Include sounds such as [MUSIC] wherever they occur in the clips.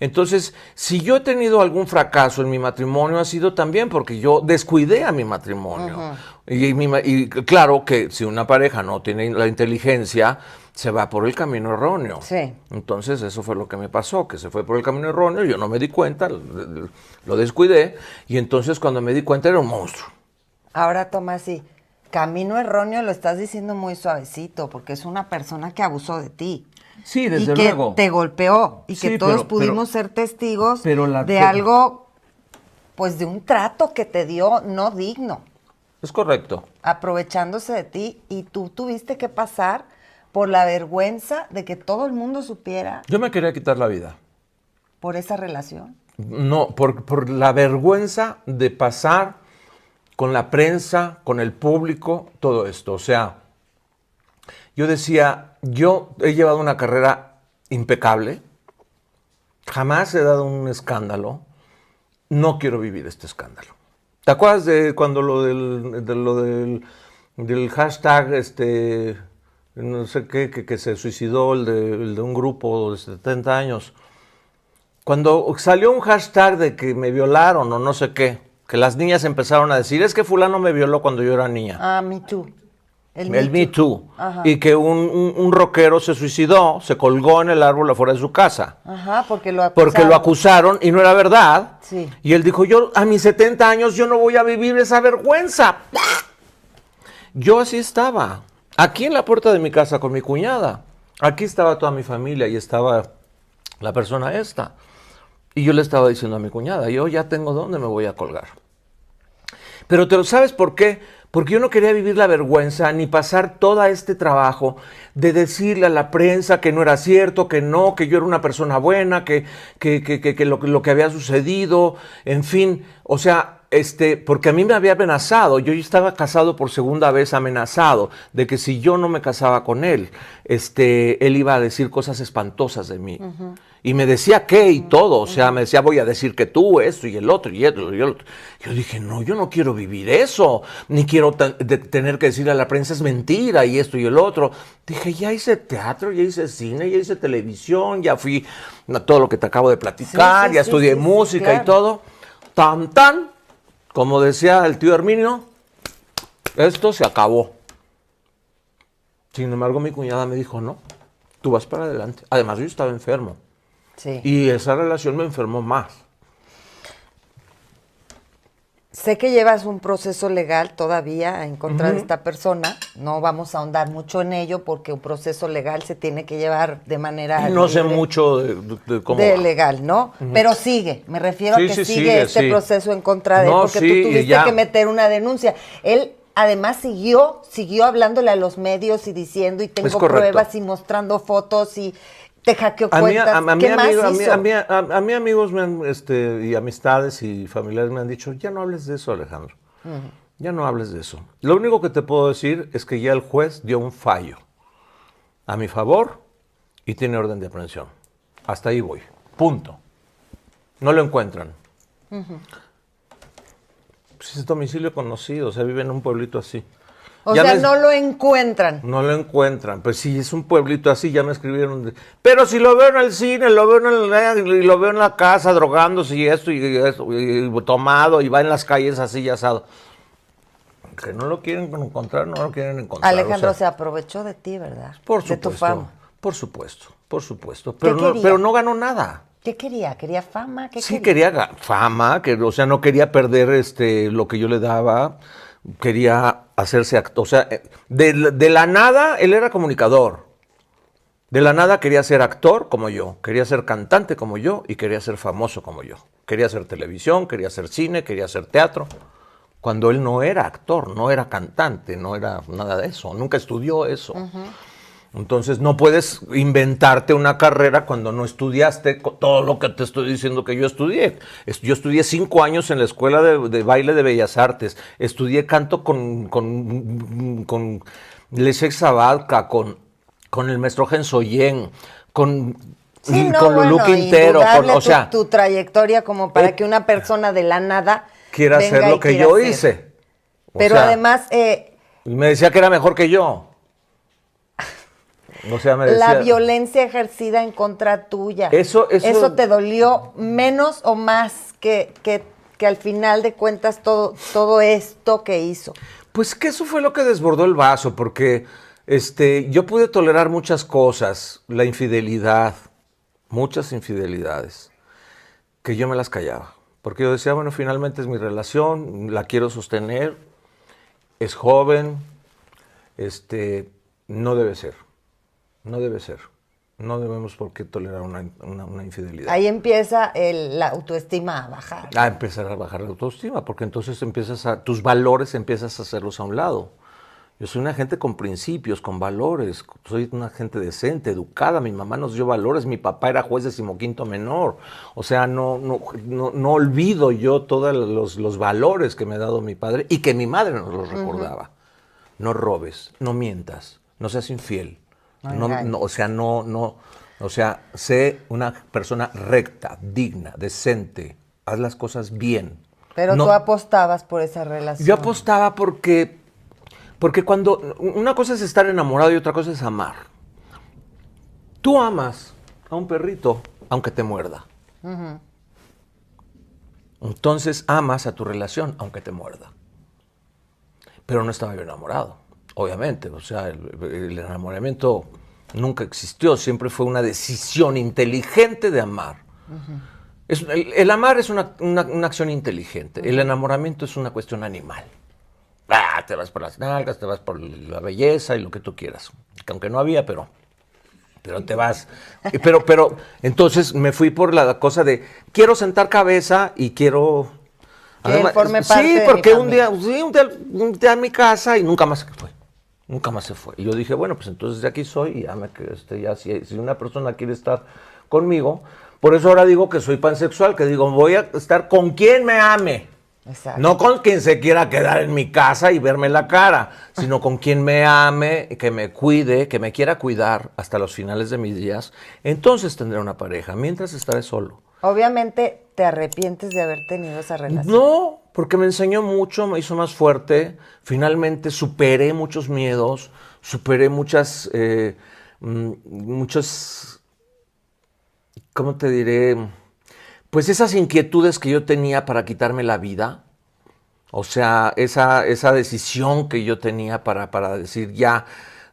Entonces, si yo he tenido algún fracaso en mi matrimonio, ha sido también porque yo descuidé a mi matrimonio. Y, claro que si una pareja no tiene la inteligencia, se va por el camino erróneo. Sí. Entonces, eso fue lo que me pasó, que se fue por el camino erróneo, yo no me di cuenta, lo descuidé, y entonces cuando me di cuenta era un monstruo. Ahora Tomás, así. Camino erróneo lo estás diciendo muy suavecito, porque es una persona que abusó de ti. Sí, desde y que luego. te golpeó y que todos pudimos ser testigos de algo, pues de un trato que te dio no digno. Es correcto. Aprovechándose de ti y tú tuviste que pasar por la vergüenza de que todo el mundo supiera. Yo me quería quitar la vida. ¿Por esa relación? No, por, por la vergüenza de pasar con la prensa, con el público, todo esto. O sea, yo decía, yo he llevado una carrera impecable, jamás he dado un escándalo, no quiero vivir este escándalo. ¿Te acuerdas de cuando lo del, hashtag, este, no sé qué, que, se suicidó el de, de, un grupo de 70 años? Cuando salió un hashtag de que me violaron o no sé qué, que las niñas empezaron a decir, es que fulano me violó cuando yo era niña. Ah, me too el, Me Too, y que un, un, rockero se suicidó, se colgó en el árbol afuera de su casa. Ajá, porque lo acusaron. Porque lo acusaron y no era verdad. Sí. Y él dijo, yo a mis 70 años yo no voy a vivir esa vergüenza. Yo así estaba, aquí en la puerta de mi casa con mi cuñada. Aquí estaba toda mi familia y estaba la persona esta. Y yo le estaba diciendo a mi cuñada, yo ya tengo dónde me voy a colgar. Pero te lo sabes por qué? porque yo no quería vivir la vergüenza ni pasar todo este trabajo de decirle a la prensa que no era cierto, que no, que yo era una persona buena, que, que, que, lo, lo que había sucedido, en fin, o sea, este, porque a mí me había amenazado, yo estaba casado por segunda vez amenazado, de que si yo no me casaba con él, este, él iba a decir cosas espantosas de mí. Y me decía qué y todo, o sea, me decía, voy a decir que tú, esto y el otro, y esto y el otro. Yo dije, no, yo no quiero vivir eso, ni quiero tener que decirle a la prensa es mentira y esto y el otro. Dije, ya hice teatro, ya hice cine, ya hice televisión, ya fui a todo lo que te acabo de platicar, ya estudié música y todo. Tan, tan, como decía el tío Herminio, esto se acabó. Sin embargo, mi cuñada me dijo, no, tú vas para adelante. Además, yo estaba enfermo. Sí. Y esa relación me enfermó más. Sé que llevas un proceso legal todavía en contra de esta persona. No vamos a ahondar mucho en ello porque un proceso legal se tiene que llevar de manera. No sé mucho de, cómo. De legal, ¿no? Pero sigue. Me refiero a que sigue, este proceso en contra de él porque tú tuviste que meter una denuncia. Él además siguió, siguió hablándole a los medios y diciendo y tengo pruebas y mostrando fotos y te hackeó cuentas. A mí, a, mí, amigos me este, y amistades y familiares me han dicho, ya no hables de eso, Alejandro. Ya no hables de eso. Lo único que te puedo decir es que ya el juez dio un fallo a mi favor y tiene orden de aprehensión. Hasta ahí voy. Punto. No lo encuentran. Uh es domicilio conocido, o sea, vive en un pueblito así. O sea, no lo encuentran. No lo encuentran. Pues sí, es un pueblito así, ya me escribieron. Pero si lo veo en el cine, lo veo en, la casa drogándose y esto y tomado y va en las calles así y asado. Que no lo quieren encontrar, no lo quieren encontrar. Alejandro se aprovechó de ti, ¿verdad? Por supuesto. De tu fama. Por supuesto, por supuesto. Pero, no, pero no ganó nada. ¿Qué quería? ¿Quería fama? ¿Qué sí, quería, quería fama, que, o sea, no quería perder este, lo que yo le daba, quería hacerse actor. O sea, eh, de, la nada él era comunicador. De la nada quería ser actor como yo, quería ser cantante como yo y quería ser famoso como yo. Quería hacer televisión, quería hacer cine, quería hacer teatro. Cuando él no era actor, no era cantante, no era nada de eso, nunca estudió eso. Entonces no puedes inventarte una carrera cuando no estudiaste todo lo que te estoy diciendo que yo estudié. Yo estudié cinco años en la Escuela de, Baile de Bellas Artes, estudié canto con, con, con con, el maestro Gensoyen, con con Lulú Quintero, o tu, sea, tu, trayectoria como para eh, que una persona de la nada quiera hacer lo que yo hice. Pero además, eh, me decía que era mejor que yo la violencia ejercida en contra tuya. Eso, eso, te dolió menos o más que, que, al final de cuentas todo, todo esto que hizo. Pues que eso fue lo que desbordó el vaso, porque este, yo pude tolerar muchas cosas, la infidelidad, muchas infidelidades, que yo me las callaba. Porque yo decía, bueno, finalmente es mi relación, la quiero sostener, es joven, este, no debe ser. No debe ser. No debemos por qué tolerar una, infidelidad. Ahí empieza la autoestima a bajar. A empezar a bajar la autoestima, porque entonces empiezas a, tus valores empiezas a hacerlos a un lado. Yo soy una gente con principios, con valores. Soy una gente decente, educada. Mi mamá nos dio valores. Mi papá era juez decimoquinto menor. O sea, no, no, olvido yo todos los, valores que me ha dado mi padre y que mi madre nos los recordaba. No robes, no mientas, no seas infiel, no, o sea, no, no, o sea, sé una persona recta, digna, decente, haz las cosas bien. Pero tú apostabas por esa relación. Yo apostaba porque, porque cuando una cosa es estar enamorado y otra cosa es amar. Tú amas a un perrito aunque te muerda. Entonces amas a tu relación aunque te muerda. Pero no estaba yo enamorado. Obviamente, o sea, el, enamoramiento nunca existió, siempre fue una decisión inteligente de amar. el, amar es una, acción inteligente, el enamoramiento es una cuestión animal. Ah, te vas por las nalgas, te vas por la belleza y lo que tú quieras. Aunque no había, pero pero te vas. Pero, pero, entonces me fui por la cosa de quiero sentar cabeza y quiero. sí, porque un, día, sí, un día, un día, mi casa y nunca más fue. Nunca más se fue. Y yo dije, bueno, pues entonces de aquí soy y ya, me, esté ya si, una persona quiere estar conmigo, por eso ahora digo que soy pansexual, que digo, voy a estar con quien me ame. Exacto. No con quien se quiera quedar en mi casa y verme la cara, [LAUGHS] sino con quien me ame, que me cuide, que me quiera cuidar hasta los finales de mis días. Entonces tendré una pareja, mientras estaré solo. Obviamente te arrepientes de haber tenido esa relación. No, porque me enseñó mucho, me hizo más fuerte, finalmente superé muchos miedos, superé muchas, eh, mm, muchas, ¿cómo te diré? Pues esas inquietudes que yo tenía para quitarme la vida, o sea, esa, esa decisión que yo tenía para, para decir ya,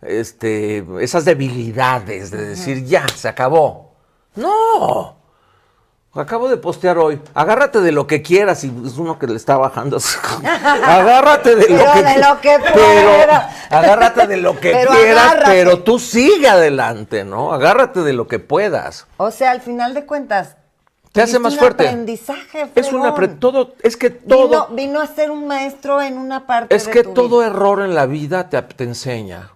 este, esas debilidades de decir ya, se acabó. No, Acabo de postear hoy. Agárrate de lo que quieras. Y es uno que le está bajando. agárrate de, lo, que, de lo que Agárrate de lo que pero quieras, pero tú sigue adelante, ¿no? Agárrate de lo que puedas. O sea, al final de cuentas. Te hace más un fuerte. Aprendizaje, es un aprendizaje. Todo, es que todo. Vino, a ser un maestro en una parte. Es que todo error en la vida te, te enseña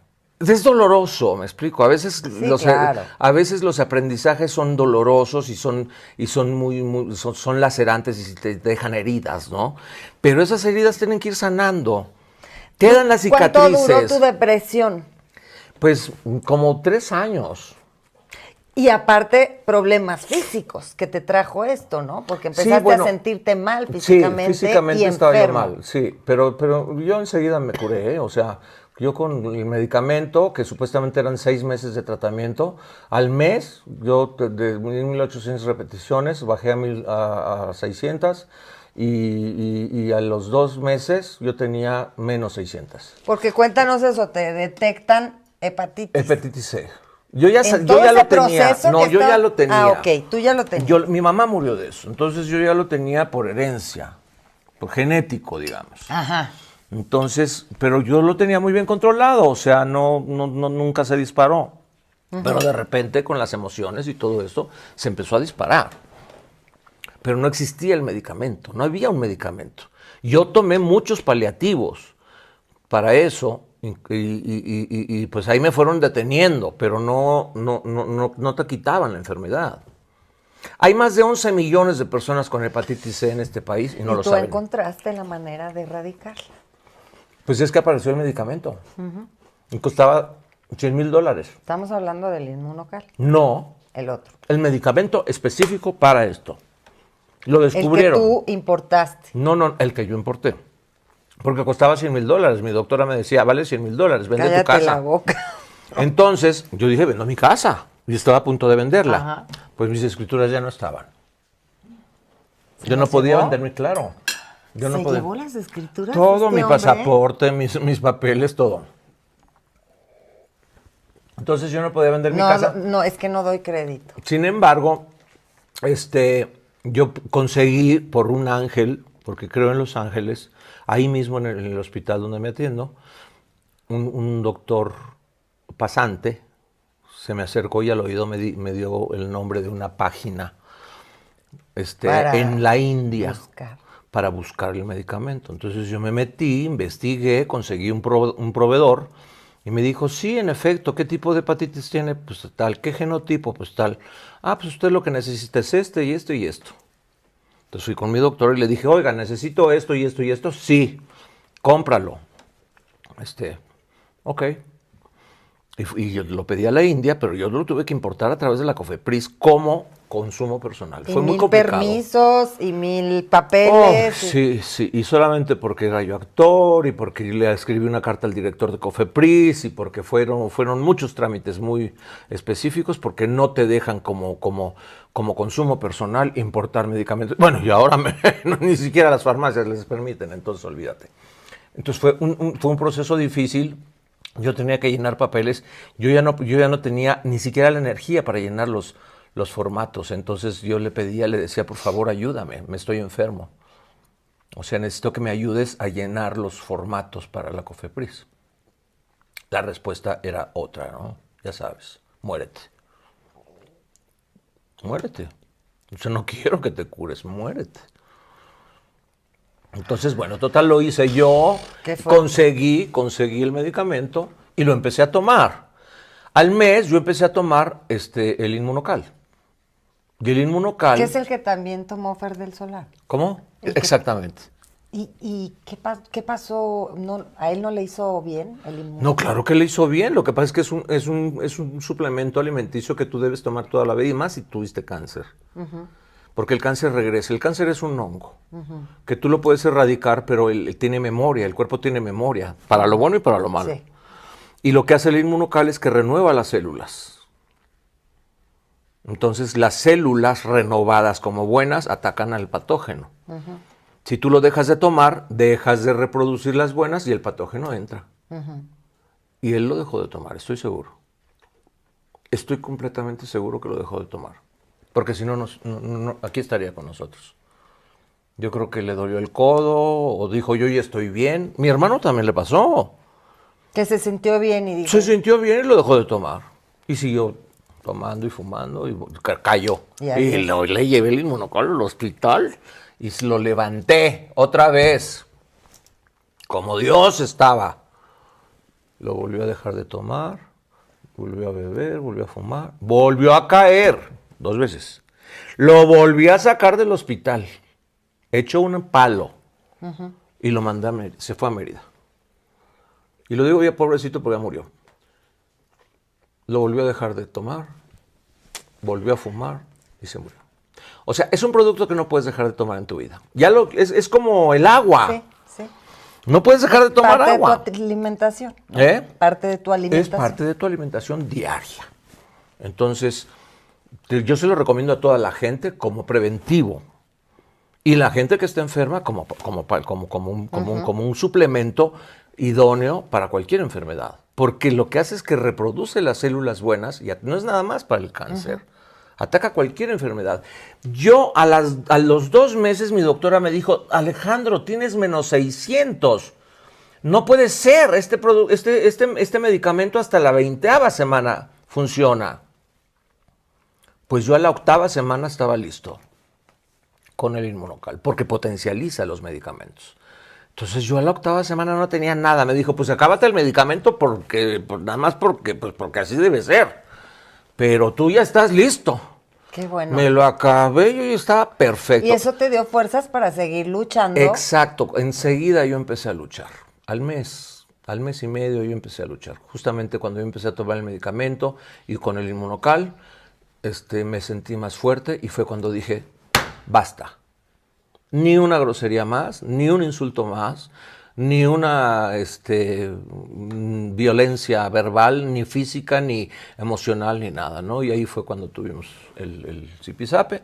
es doloroso, me explico. A veces, los, eh, a veces los aprendizajes son dolorosos y son, y son muy, son, lacerantes y te dejan heridas, ¿no? Pero esas heridas tienen que ir sanando. Te dan las cicatrices. ¿Cuánto duró tu depresión? Pues como tres años. Y aparte, problemas físicos que te trajo esto, ¿no? Porque empezaste a sentirte mal físicamente. Sí, físicamente estaba mal, sí. Pero, pero yo enseguida me curé, ¿eh? o sea, yo con el medicamento, que supuestamente eran seis meses de tratamiento, al mes, yo de 1800 repeticiones bajé a, a, 600 y, a los dos meses yo tenía menos 600. Porque cuéntanos eso, te detectan hepatitis. Hepatitis C. Yo ya, yo ya lo tenía. No, yo ya lo tenía. Ah, ok, tú ya lo tenías. mi mamá murió de eso, entonces yo ya lo tenía por herencia, por genético, digamos. Ajá. Entonces, pero yo lo tenía muy bien controlado, o sea, no, no, nunca se disparó. Pero de repente, con las emociones y todo esto, se empezó a disparar. Pero no existía el medicamento, no había un medicamento. Yo tomé muchos paliativos para eso, y, pues ahí me fueron deteniendo, pero no, no, no, no, te quitaban la enfermedad. Hay más de 11 millones de personas con hepatitis C en este país y no lo saben. ¿Tú encontraste la manera de erradicarla? Pues es que apareció el medicamento. Y costaba 100 mil dólares. ¿Estamos hablando del inmunocal? No. El otro. El medicamento específico para esto. Lo descubrieron. El que tú importaste. No, no, el que yo importé. Porque costaba 100 mil dólares. Mi doctora me decía, vale 100 mil dólares, vende tu casa. [LAUGHS] Entonces, yo dije, vendo mi casa. Y estaba a punto de venderla. Pues mis escrituras ya no estaban. Yo no podía venderme, claro no ¿Se llevó las escrituras? Todo, este mi pasaporte, mis, papeles, todo. Entonces yo no podía vender mi casa. No, es que no doy crédito. Sin embargo, este, yo conseguí por un ángel, porque creo en los ángeles, ahí mismo en el, hospital donde me atiendo, un, doctor pasante se me acercó y al oído me, dio el nombre de una página este, en la India para buscar el medicamento. Entonces yo me metí, investigué, conseguí un, proveedor y me dijo, sí, en efecto, ¿qué tipo de hepatitis tiene? Pues tal, ¿qué genotipo? Pues tal. Ah, pues usted lo que necesita es este y esto y esto. Entonces fui con mi doctor y le dije, oiga, necesito esto y esto y esto. Sí, cómpralo. Este, ok, y, yo lo pedí a la India, pero yo lo tuve que importar a través de la COFEPRIS como consumo personal. Fue muy complicado. permisos y mil papeles. Oh, sí, sí, y solamente porque era yo actor y porque le escribí una carta al director de COFEPRIS y porque fueron, fueron muchos trámites muy específicos porque no te dejan como, como, como consumo personal importar medicamentos. Bueno, y ahora [LAUGHS] ni siquiera las farmacias les permiten, entonces olvídate. Entonces fue un, fue un proceso difícil, yo tenía que llenar papeles, yo ya no, yo ya no tenía ni siquiera la energía para llenar los, los formatos, entonces yo le pedía, le decía, por favor, ayúdame, me estoy enfermo. O sea, necesito que me ayudes a llenar los formatos para la COFEPRIS. La respuesta era otra, ¿no? Ya sabes, muérete. Muérete. Yo no [LAUGHS] quiero que te cures, muérete. Entonces, bueno, total lo hice yo, conseguí, conseguí el medicamento y lo empecé a tomar. Al mes yo empecé a tomar este, el inmunocal. Y el inmunocal... Que es el que también tomó Fer del Solar. ¿Cómo? Exactamente. ¿Y, qué, qué, pasó? ¿No, ¿A él no le hizo bien el inmunocal? No, claro que le hizo bien. Lo que pasa es que es un, es un, es un suplemento alimenticio que tú debes tomar toda la vida y más si tuviste cáncer. Ajá porque el cáncer regresa. El cáncer es un hongo, que tú lo puedes erradicar, pero él, tiene memoria, el cuerpo tiene memoria, para lo bueno y para lo malo. Y lo que hace el inmunocal es que renueva las células. Entonces las células renovadas como buenas atacan al patógeno. Si tú lo dejas de tomar, dejas de reproducir las buenas y el patógeno entra. Y él lo dejó de tomar, estoy seguro. Estoy completamente seguro que lo dejó de tomar porque si no, aquí estaría con nosotros. Yo creo que le dolió el codo o dijo yo ya estoy bien. Mi hermano también le pasó. Que se sintió bien y dijo. Se sintió bien y lo dejó de tomar. Y siguió tomando y fumando y cayó. Y, lo, le llevé el inmunocol al hospital y lo levanté otra vez. Como Dios estaba. Lo volvió a dejar de tomar, volvió a beber, volvió a fumar, volvió a caer dos veces. Lo volví a sacar del hospital, hecho un palo, y lo mandé a Mérida, se fue a Mérida. Y lo digo ya pobrecito porque ya murió. Lo volvió a dejar de tomar, volvió a fumar y se murió. O sea, es un producto que no puedes dejar de tomar en tu vida. Ya lo es, es como el agua. Sí, sí. No puedes dejar de tomar agua. Parte de tu alimentación. ¿Eh? Parte de tu alimentación. Es parte de tu alimentación diaria. Entonces, yo se lo recomiendo a toda la gente como preventivo. Y la gente que está enferma como, como, como, como, un, suplemento idóneo para cualquier enfermedad. Porque lo que hace es que reproduce las células buenas y no es nada más para el cáncer. Ataca cualquier enfermedad. Yo a, los dos meses mi doctora me dijo, Alejandro, tienes menos 600. No puede ser, este, este, este, este medicamento hasta la veinteava semana funciona pues yo a la octava semana estaba listo con el inmunocal, porque potencializa los medicamentos. Entonces yo a la octava semana no tenía nada. Me dijo, pues acábate el medicamento porque, pues, nada más porque, pues porque así debe ser. Pero tú ya estás listo. Qué bueno. Me lo acabé, yo estaba perfecto. Y eso te dio fuerzas para seguir luchando. Exacto. Enseguida yo empecé a luchar. Al mes, al mes y medio yo empecé a luchar. Justamente cuando yo empecé a tomar el medicamento y con el inmunocal este, me sentí más fuerte y fue cuando dije, basta. Ni una grosería más, ni un insulto más, ni una este, mm, violencia verbal, ni física, ni emocional, ni nada, ¿no? Y ahí fue cuando tuvimos el, el zipizape.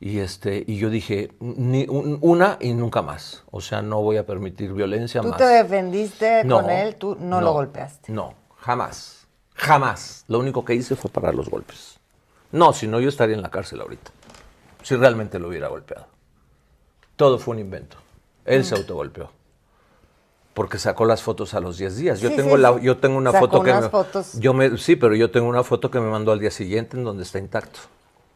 Y, este, y yo dije, ni una y nunca más. O sea, no voy a permitir violencia ¿Tú más. ¿Tú te defendiste con él? ¿Tú no lo golpeaste? No, jamás. Jamás. Lo único que hice fue parar los golpes. No, si no, yo estaría en la cárcel ahorita. Si realmente lo hubiera golpeado. Todo fue un invento. Él mm. se autogolpeó. Porque sacó las fotos a los 10 días. Yo tengo la, yo tengo una foto que me, yo me sí, pero yo tengo una foto que me mandó al día siguiente en donde está intacto.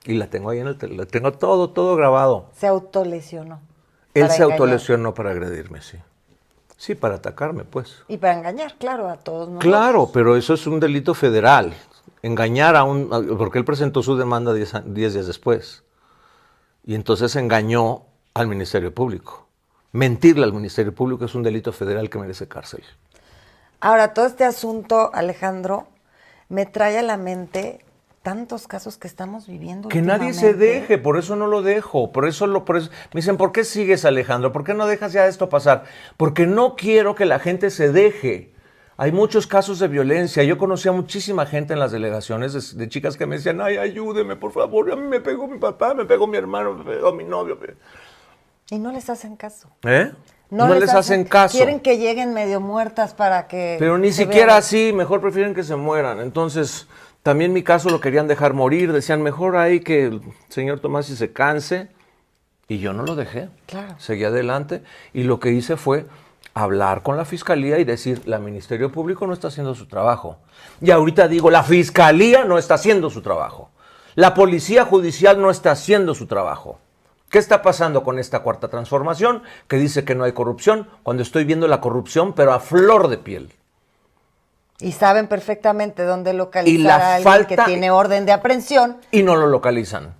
Y la tengo ahí en el la tengo todo todo grabado. Se autolesionó. Él se autolesionó para agredirme, sí. Sí, para atacarme, pues. Y para engañar, claro, a todos nosotros. Claro, pero eso es un delito federal engañar a un, porque él presentó su demanda 10 días después. Y entonces engañó al Ministerio Público. Mentirle al Ministerio Público es un delito federal que merece cárcel. Ahora, todo este asunto, Alejandro, me trae a la mente tantos casos que estamos viviendo. Que nadie se deje, por eso no lo dejo, por eso lo... Por eso, me dicen, ¿por qué sigues Alejandro? ¿Por qué no dejas ya esto pasar? Porque no quiero que la gente se deje. Hay muchos casos de violencia. Yo conocía muchísima gente en las delegaciones de, chicas que me decían, ay, ayúdeme, por favor, a mí me pegó mi papá, me pegó mi hermano, me pegó mi novio. Y no les hacen caso. ¿Eh? No, les, hacen, caso. Quieren que lleguen medio muertas para que... Pero ni siquiera así, mejor prefieren que se mueran. Entonces, también mi caso lo querían dejar morir. Decían, mejor ahí que el señor Tomás se canse. Y yo no lo dejé. Claro. Seguí adelante. Y lo que hice fue hablar con la fiscalía y decir, la Ministerio Público no está haciendo su trabajo. Y ahorita digo, la fiscalía no está haciendo su trabajo. La policía judicial no está haciendo su trabajo. ¿Qué está pasando con esta cuarta transformación que dice que no hay corrupción cuando estoy viendo la corrupción pero a flor de piel? Y saben perfectamente dónde localizar y a alguien que tiene orden de aprehensión. Y no lo localizan.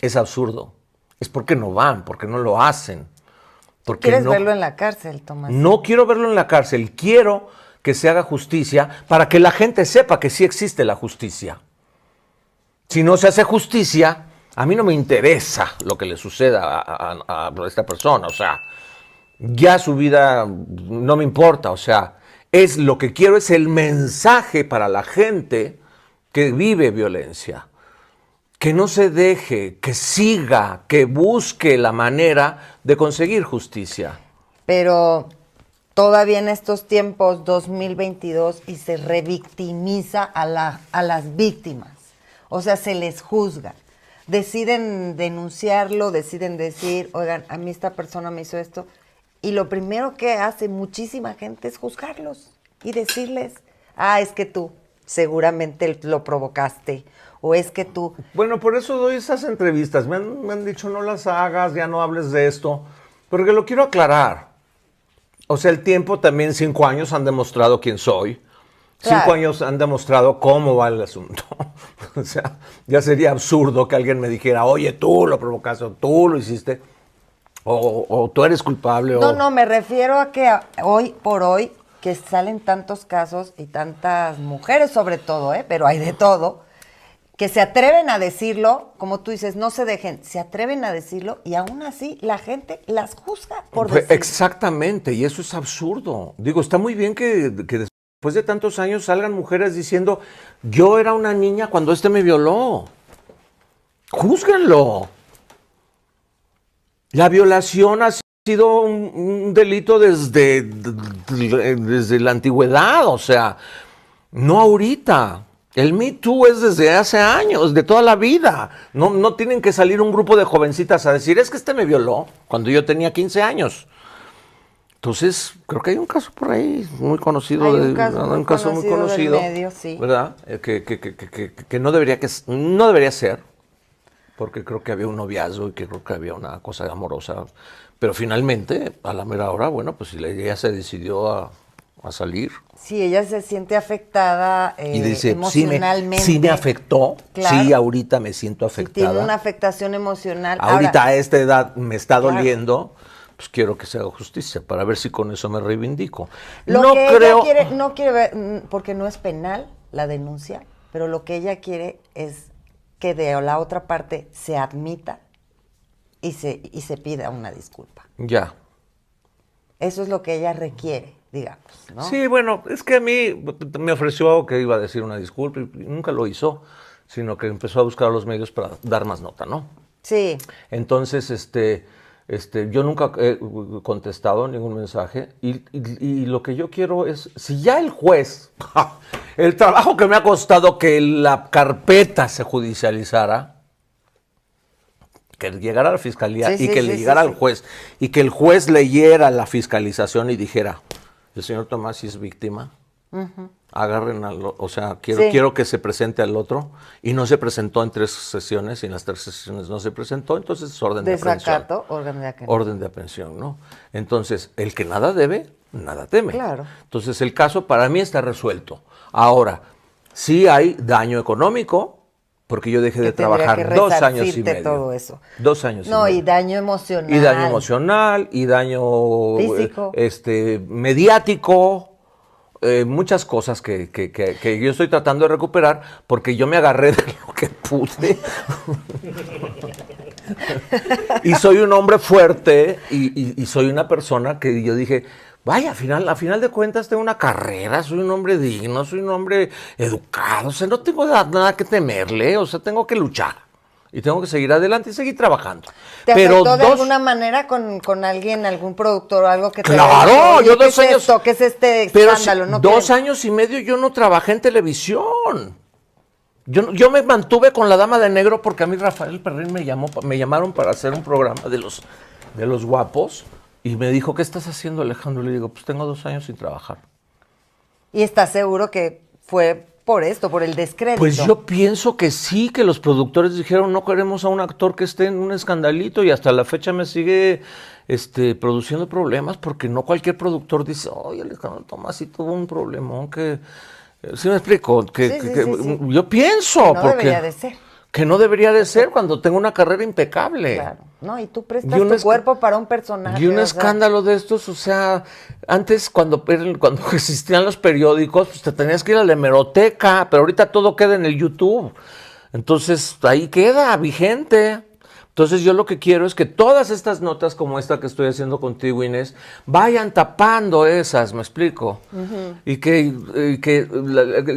Es absurdo. Es porque no van, porque no lo hacen. ¿Quieres verlo en la cárcel, Tomás? No quiero verlo en la cárcel, quiero que se haga justicia para que la gente sepa que sí existe la justicia. Si no se hace justicia, a mí no me interesa lo que le suceda a, a esta persona, o sea, ya su vida no me importa, o sea, es lo que quiero es el mensaje para la gente que vive violencia que no se deje, que siga, que busque la manera de conseguir justicia. Pero todavía en estos tiempos 2022 y se revictimiza a, las víctimas, o sea, se les juzga. Deciden denunciarlo, deciden decir, oigan, a mí esta persona me hizo esto, y lo primero que hace muchísima gente es juzgarlos y decirles, ah, es que tú seguramente lo provocaste o es que tú... Bueno, por eso doy esas entrevistas. Me han, dicho no las hagas, ya no hables de esto, porque lo quiero aclarar. O sea, el tiempo también, cinco años han demostrado quién soy. Cinco años han demostrado cómo va el asunto. [LAUGHS] o sea, ya sería absurdo que alguien me dijera, oye, tú lo provocaste o tú lo hiciste. O, tú eres culpable. No, no, me refiero a que hoy por hoy que salen tantos casos y tantas mujeres sobre todo, ¿eh? pero hay de todo, que se atreven a decirlo, como tú dices, no se dejen, se atreven a decirlo y aún así la gente las juzga por pues, decirlo. Exactamente, y eso es absurdo. Digo, está muy bien que, después de tantos años salgan mujeres diciendo, yo era una niña cuando este me violó. Júzguenlo. La violación ha sido un, delito desde, desde la antigüedad, o sea, no ahorita. El Me Too es desde hace años, de toda la vida. No, no tienen que salir un grupo de jovencitas a decir, es que este me violó cuando yo tenía 15 años. Entonces, creo que hay un caso por ahí muy conocido. un caso, muy, un caso conocido medio, sí. ¿Verdad? Eh, que, que, que, que, no, debería que no debería ser, porque creo que había un noviazgo y que creo que había una cosa amorosa. Pero finalmente, a la mera hora, bueno, pues ella se decidió a a salir. Sí, ella se siente afectada y eh, dice, emocionalmente. Sí me, afectó, sí, ahorita me siento afectada. tiene una afectación emocional. Ahorita a esta edad me está doliendo, pues quiero que se haga justicia para ver si con eso me reivindico. no creo... Ella no quiere ver, mm, porque no es penal la denuncia, pero lo que ella quiere es que de la otra parte se admita y se, y se pida una disculpa. Ya. Eso es lo que ella requiere digamos. ¿no? Sí, bueno, es que a mí me ofreció que iba a decir una disculpa y nunca lo hizo, sino que empezó a buscar los medios para dar más nota, ¿no? Sí. Entonces, este, este, yo nunca he contestado ningún mensaje y, lo que yo quiero es, si ya el juez, [LAUGHS] el trabajo que me ha costado que la carpeta se judicializara, que llegara a la fiscalía y que le llegara al juez y que el juez leyera la fiscalización y dijera, el señor Tomás es víctima. Agarren al, o sea, quiero, quiero que se presente al otro y no se presentó en tres sesiones y en las tres sesiones no se presentó, entonces es orden de aprehensión. Orden de, aprehensión. orden de aprehensión, ¿no? Entonces, el que nada debe, nada teme. Claro. Entonces, el caso para mí está resuelto. Ahora, si hay daño económico, porque yo dejé de trabajar dos años y medio. todo eso. Dos años y medio. No, y daño emocional. Y daño emocional, y daño Físico. Eh, este, mediático, eh, muchas cosas que, yo estoy tratando de recuperar porque yo me agarré [LAUGHS] de lo que pude. [LAUGHS] y soy un hombre fuerte y soy una persona que yo dije, Vaya, final, a final de cuentas tengo una carrera, soy un hombre digno, soy un hombre educado, o sea, no tengo nada que temerle, o sea, tengo que luchar y tengo que seguir adelante y seguir trabajando. ¿Te pero afectó de alguna manera con, alguien, algún productor o algo que te Claro, yo dos años. Esto? ¿Qué es este escándalo? Pero dos años y medio yo no trabajé en televisión. Yo, yo me mantuve con la dama de negro porque a mí Rafael Perrin me llamó, me llamaron para hacer un programa de los, de los guapos. Y me dijo, ¿qué estás haciendo, Alejandro? Le digo, pues tengo dos años sin trabajar. ¿Y estás seguro que fue por esto, por el descrédito? Pues yo pienso que sí, que los productores dijeron, no queremos a un actor que esté en un escandalito y hasta la fecha me sigue este, produciendo problemas porque no cualquier productor dice, oye, Alejandro Tomás sí tuvo un problemón que... Eh, ¿Sí me explico? Que, yo pienso... Que no debería de ser. Que no debería de ser cuando tengo una carrera impecable. Claro. No, y tú prestas tu cuerpo para un personaje. Y un escándalo de estos, o sea, antes cuando, cuando [LAUGHS] existían los periódicos, pues te tenías que ir a la hemeroteca, pero ahorita todo queda en el YouTube. Entonces, ahí queda, vigente. Entonces yo lo que quiero es que todas estas notas como esta que estoy haciendo contigo, Inés, vayan tapando esas, me explico. Y que,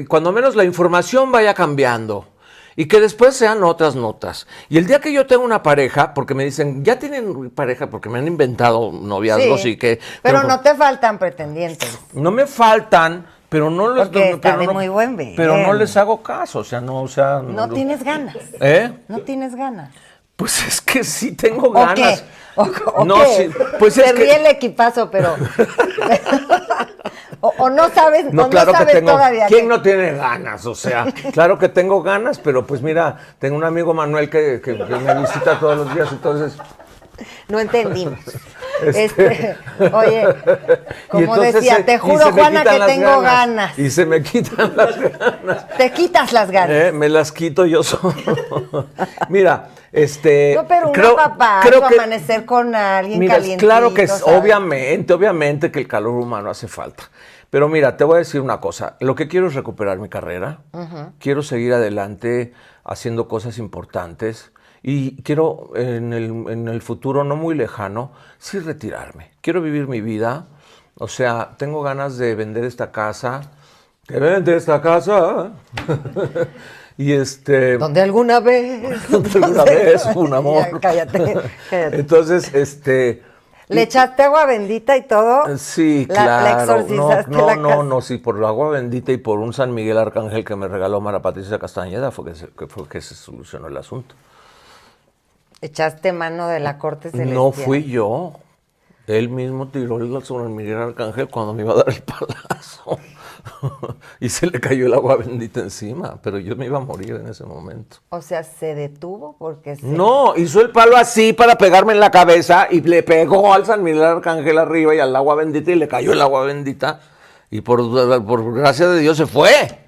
cuando menos la información vaya cambiando y que después sean otras notas. Y el día que yo tengo una pareja, porque me dicen, ya tienen pareja, porque me han inventado noviazgos y que... Pero, no te faltan pretendientes. No me faltan, pero no les pero no, pero no les hago caso, o sea, no, o sea, no, tienes ganas. ¿Eh? No tienes ganas. Pues es que sí tengo ganas. Qué? ¿O, no, qué? Sí, pues el equipazo, pero [LAUGHS] [LAUGHS] O, no sabes, no, sabes todavía. ¿Quién no tiene ganas? O sea, claro que tengo ganas, pero pues mira, tengo un amigo Manuel que, me visita todos los días, entonces. No entendimos. [LAUGHS] Este, este, oye, como decía, te juro, Juana, que tengo ganas, Y se me quitan [LAUGHS] las ganas. Te quitas las ganas. Eh, me las quito yo solo. [LAUGHS] Mira, este. Yo, pero creo, papá, que, amanecer con alguien caliente, Claro que, es, obviamente, obviamente que el calor humano hace falta. Pero mira, te voy a decir una cosa. Lo que quiero es recuperar mi carrera. Quiero seguir adelante haciendo cosas importantes. Y quiero en el, futuro, no muy lejano, sí retirarme. Quiero vivir mi vida. O sea, tengo ganas de vender esta casa. Que vende esta casa. [LAUGHS] y este. Donde alguna vez. [LAUGHS] Donde alguna vez, un [LAUGHS] amor. cállate. Entonces, este ¿Le echaste agua bendita y todo? Eh, sí, claro. no, no, no, sí, por la agua bendita y por un San Miguel Arcángel que me regaló Mara Patricia Castañeda fue que se, solucionó el asunto. ¿Echaste mano de la corte celestial? No fui yo. Él mismo tiró el San Miguel Arcángel cuando me iba a dar el palazo. [LAUGHS] y se le cayó el agua bendita encima, pero yo me iba a morir en ese momento. O sea, se detuvo porque... Se... No, hizo el palo así para pegarme en la cabeza y le pegó al San Miguel Arcángel arriba y al agua bendita y le cayó el agua bendita y por, por gracia de Dios se fue.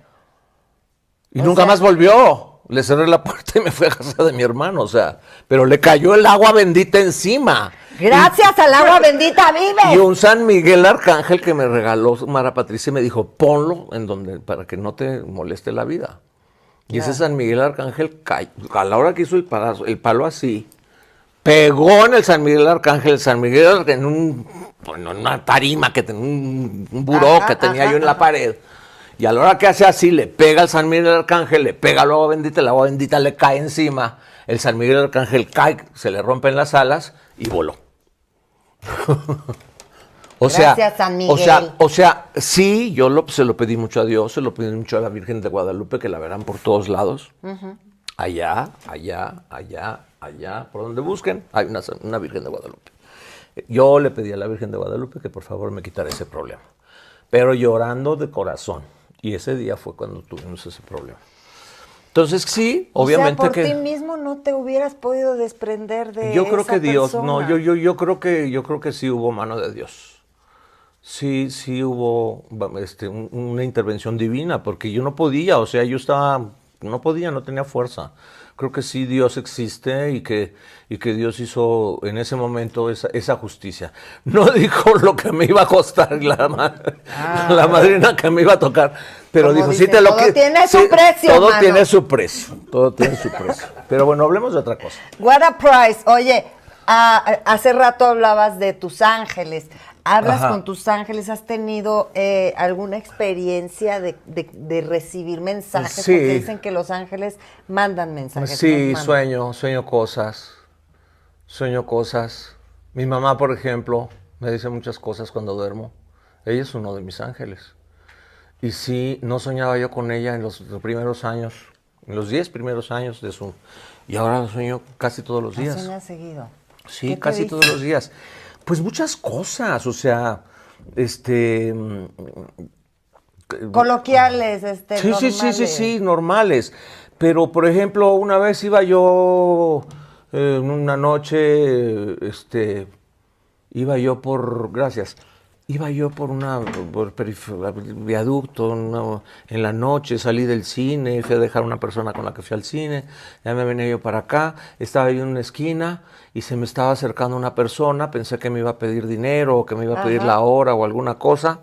Y nunca más volvió le cerré la puerta y me fui a casa de mi hermano, o sea, pero le cayó el agua bendita encima. Gracias al agua bendita vive. Y un San Miguel Arcángel que me regaló Mara Patricia y me dijo, ponlo en donde, para que no te moleste la vida. Y ese San Miguel Arcángel, cae a la hora que hizo el, palo así, pegó en el San Miguel Arcángel, San Miguel en un, una tarima, que un, un, buró que tenía yo en la pared. Y a la hora que hace así, le pega al San Miguel Arcángel, le pega al agua bendita, el agua bendita le cae encima, el San Miguel Arcángel cae, se le rompen las alas y voló. [LAUGHS] o sea, O sea, o sea, sí, yo se lo pedí mucho a Dios, se lo pedí mucho a la Virgen de Guadalupe, que la verán por todos lados. Allá, allá, allá, allá, por donde busquen, hay una Virgen de Guadalupe. Yo le pedí a la Virgen de Guadalupe que por favor me quitara ese problema, pero llorando de corazón. Y ese día fue cuando tuvimos ese problema. Entonces sí, obviamente o sea, por ti mismo no te hubieras podido desprender de Yo creo que Dios, no, yo yo yo creo que yo creo que sí hubo mano de Dios. Sí, sí hubo este, una intervención divina porque yo no podía, o sea, yo estaba no podía, no tenía fuerza creo que sí Dios existe y que, y que Dios hizo en ese momento esa, justicia. No [LAUGHS] dijo lo que me iba a costar la, ah. la madrina que me iba a tocar, pero dijo, sí te lo Todo tiene su precio. Todo tiene su precio, todo tiene su precio. Pero bueno, hablemos de otra cosa. What a price. Oye, ah, hace rato hablabas de tus ángeles. Hablas con tus ángeles, ¿has tenido eh, alguna experiencia de, recibir mensajes? Sí. dicen que los ángeles mandan mensajes. Sí, sueño, sueño cosas, sueño cosas. Mi mamá, por ejemplo, me dice muchas cosas cuando duermo. Ella es uno de mis ángeles. Y sí, no soñaba yo con ella en los, primeros años, en los 10 primeros años de su... Y ahora lo sueño casi todos los días. ha seguido. Sí, casi todos los días. Pues muchas cosas, o sea, este... Mm, mm, Coloquiales, este... Sí, sí, sí, sí, sí, normales. Pero, por ejemplo, una vez iba yo, eh, en una noche, este, iba yo por, gracias, iba yo por una viaducto en la noche, salí del cine, fui a dejar a una persona con la que fui al cine, ya me venía yo para acá, estaba yo en una esquina y se me estaba acercando una persona, pensé que me iba a pedir dinero o que me iba a pedir la hora o alguna cosa.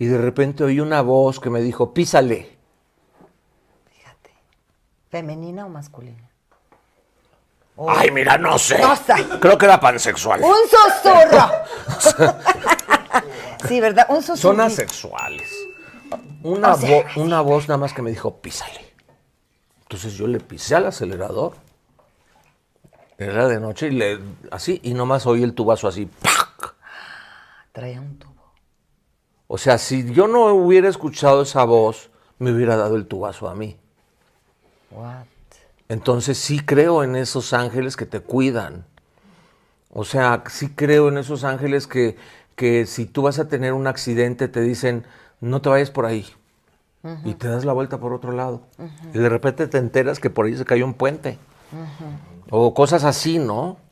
Y de repente oí una voz que me dijo, písale. Fíjate, ¿femenina o masculina? Oh. Ay, mira, no sé. Creo que era pansexual. Un susurro. [LAUGHS] sí, ¿verdad? Un susurro. Son asexuales. Una, una voz nada más que me dijo, písale. Entonces yo le pisé al acelerador. Era de noche y le, así, y nomás oí el tubazo así. ¡pac! Traía un tubo. O sea, si yo no hubiera escuchado esa voz, me hubiera dado el tubazo a mí. What? Entonces sí creo en esos ángeles que te cuidan. O sea, sí creo en esos ángeles que, si tú vas a tener un accidente te dicen, no te vayas por ahí. Y te das la vuelta por otro lado. Y de repente te enteras que por ahí se cayó un puente. O cosas así, ¿no?